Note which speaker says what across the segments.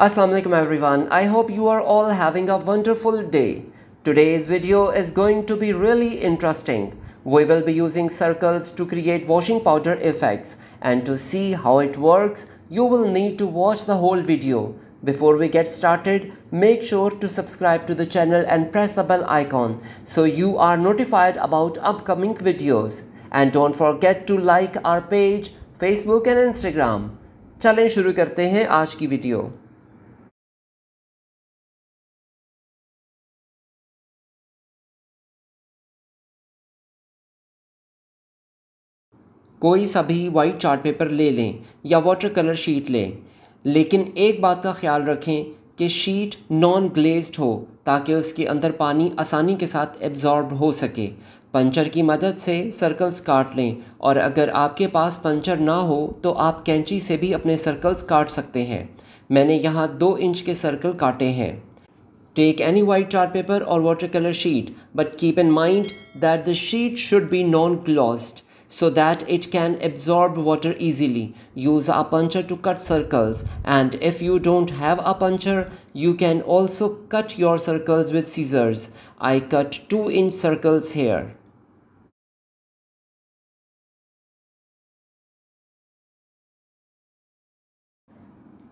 Speaker 1: Assalamu alaikum everyone. I hope you are all having a wonderful day. Today's video is going to be really interesting. We will be using circles to create washing powder effects and to see how it works, you will need to watch the whole video. Before we get started, make sure to subscribe to the channel and press the bell icon so you are notified about upcoming videos. And don't forget to like our page, Facebook and Instagram. Challenge शुरू करते हैं आज की video कोई सा भी white chart paper ले लें या वाटर कलर शीट लें लेकिन एक बात का ख्याल रखें कि शीट नॉन ग्लेज्ड हो ताकि उसके अंदर पानी आसानी के साथ एब्जॉर्ब हो सके पंचर की मदद से सर्कल्स काट लें और अगर आपके पास पंचर ना हो तो आप कैंची से भी अपने सर्कल्स काट सकते हैं मैंने यहाँ दो इंच के सर्कल काटे हैं take any white chart paper और water colour sheet but keep in mind that the sheet should be non glossed so that it can absorb water easily. Use a puncher to cut circles and if you don't have a puncher, you can also cut your circles with scissors. I cut 2 inch circles here.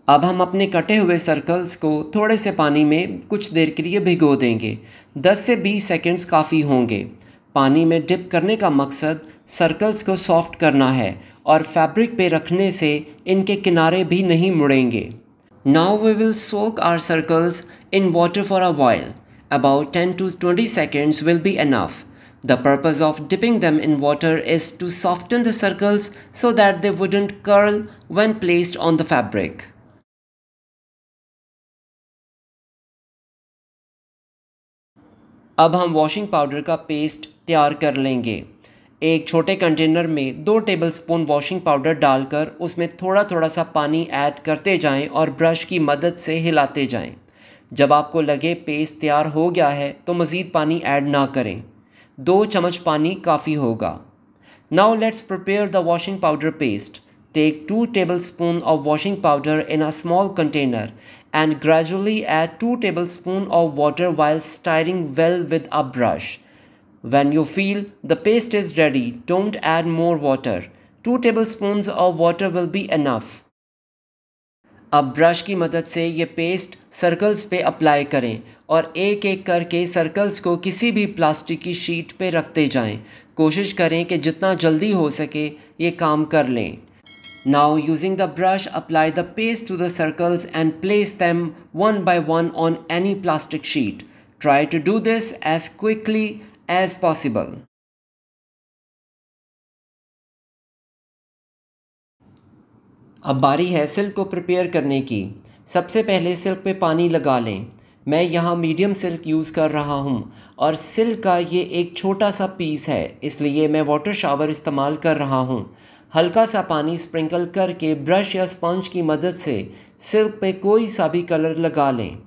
Speaker 1: अब हम अपने कटे हुए circles को थोड़े से पानी में कुछ देर के लिए भिगो देंगे 10 से 20 सेकंड्स काफ़ी होंगे पानी में डिप करने का मकसद सर्कल्स को सॉफ्ट करना है और फैब्रिक पे रखने से इनके किनारे भी नहीं मुड़ेंगे now we will soak our circles in water for a while about ten to twenty seconds will be enough the purpose of dipping them in water is to soften the circles so that they wouldn't curl one placed on the fabric अब हम washing powder का paste तैयार कर लेंगे एक छोटे container में दो टेबलस्पून वॉशिंग पाउडर डालकर उसमें थोड़ा थोड़ा सा पानी ऐड करते जाएं और ब्रश की मदद से हिलाते जाएं। जब आपको लगे पेस्ट तैयार हो गया है तो मज़ीद पानी ऐड ना करें दो चम्मच पानी काफ़ी होगा now let's prepare the washing powder paste take two tablespoon of washing powder in a small container and gradually add two tablespoon of water while stirring well with a brush When you feel the paste is ready, don't add more water. 2 tablespoons of water will be enough. अब brush की मदद से ये paste circles पे apply करें और एक एक करके सर्कल्स को किसी भी प्लास्टिक की शीट पे रखते जाएं। कोशिश करें कि जितना जल्दी हो सके ये काम कर लें Now using the brush apply the paste to the circles and place them one by one on any plastic sheet. Try to do this as quickly as possible. अब बारी है सिल्क को प्रिपेयर करने की सबसे पहले सिल्क पे पानी लगा लें मैं यहाँ मीडियम सिल्क यूज़ कर रहा हूँ और सिल्क का ये एक छोटा सा पीस है इसलिए मैं वाटर शावर इस्तेमाल कर रहा हूँ हल्का सा पानी स्प्रिंकल करके ब्रश या स्पंज की मदद से सिल्क पे कोई सा भी कलर लगा लें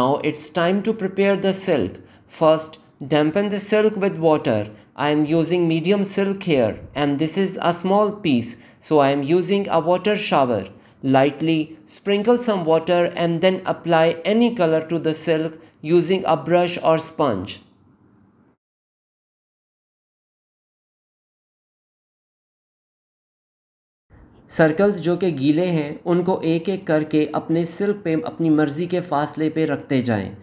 Speaker 1: now it's time to prepare the silk first Dampen the silk with water. I am using medium silk here and this is a small piece so I am using a water shower. Lightly sprinkle some water and then apply any color to the silk using a brush or sponge. Circles जो के गीले हैं उनको एक एक करके अपने silk पे अपनी मर्ज़ी के फासले पे रखते जाएं।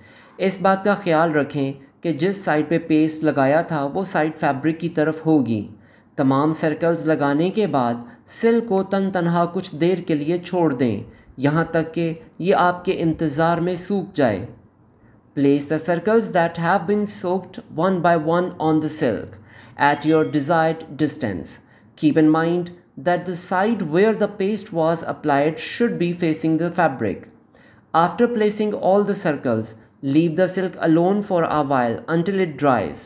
Speaker 1: इस बात का ख्याल रखें कि जिस साइड पे पेस्ट लगाया था वो साइड फैब्रिक की तरफ होगी तमाम सर्कल्स लगाने के बाद सिल को तन तनहा कुछ देर के लिए छोड़ दें यहाँ तक कि ये आपके इंतज़ार में सूख जाए place the circles that have been soaked one by one on the silk at your desired distance keep in mind that the side where the paste was applied should be facing the fabric after placing all the circles Leave the silk alone for a while until it dries.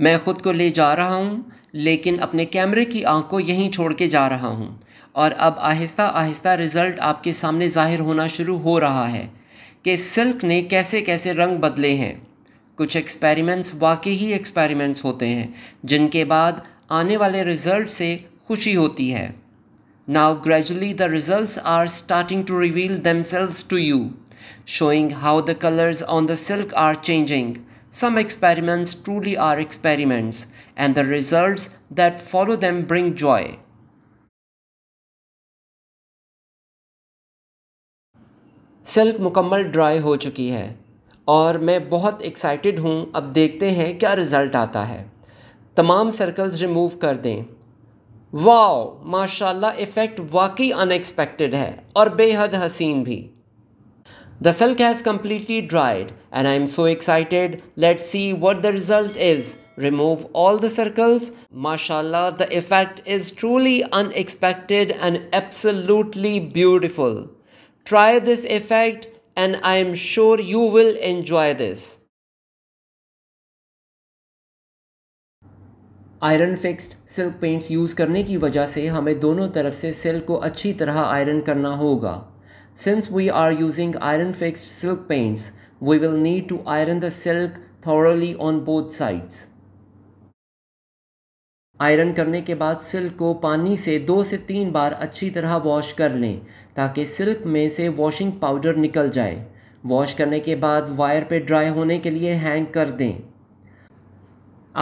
Speaker 1: मैं ख़ुद को ले जा रहा हूँ लेकिन अपने कैमरे की आँख को यहीं छोड़ के जा रहा हूँ और अब आहिस्ता आहिस्ता रिज़ल्ट आपके सामने ज़ाहिर होना शुरू हो रहा है कि सिल्क ने कैसे कैसे रंग बदले हैं कुछ एक्सपेरिमेंट्स वाकई ही एक्सपेरिमेंट्स होते हैं जिनके बाद आने वाले रिज़ल्ट से खुशी होती है now gradually the result are starting to reveal themselves to you showing how the colours on the silk are changing some experiments truly are experiments and the result that follow them
Speaker 2: bring joy
Speaker 1: silk मुकम्मल dry हो चुकी है और मैं बहुत excited हूँ अब देखते हैं क्या रिज़ल्ट आता है तमाम सर्कल्स रिमूव कर दें वाओ माशाल्लाह इफ़ेक्ट वाकई अनएक्सपेक्टेड है और बेहद हसीन भी the silk has completely dried and I am so excited let see what the result is remove all the circles. Mashallah, the effect is truly unexpected and absolutely beautiful. Try this effect and I am sure you will enjoy this. Iron fixed silk paints use करने की वजह से हमें दोनों तरफ से silk को अच्छी तरह आयरन करना होगा since we are using iron fixed silk paints we will need to iron the silk thoroughly on both sides iron करने के बाद सिल्क को पानी से दो से तीन बार अच्छी तरह वॉश कर लें ताकि सिल्क में से वॉशिंग पाउडर निकल जाए वॉश करने के बाद वायर पे ड्राई होने के लिए हैंग कर दें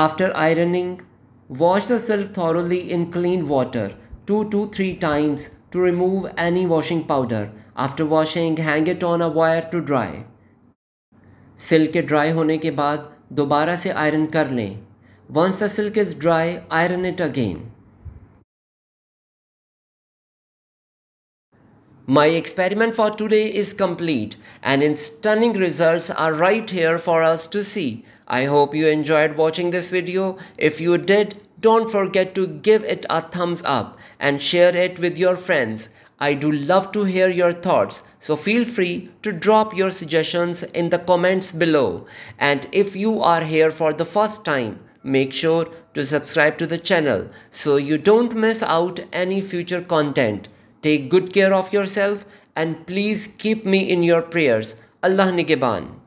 Speaker 1: after ironing Wash the silk thoroughly in clean water 2 to 3 times to remove any washing powder. After washing, hang it on a wire to dry. Silk के dry. होने के बाद दोबारा से आयरन कर लें Once the silk is dry, iron it again. My experiment for today is complete and its stunning results are right here for us to see. I hope you enjoyed watching this video. If you did, don't forget to give it a thumbs up and share it with your friends. I do love to hear your thoughts, so feel free to drop your suggestions in the comments below. And if you are here for the first time, make sure to subscribe to the channel so you don't miss out any future content. Take good care of yourself and please keep me in your prayers. Allah Nigeban.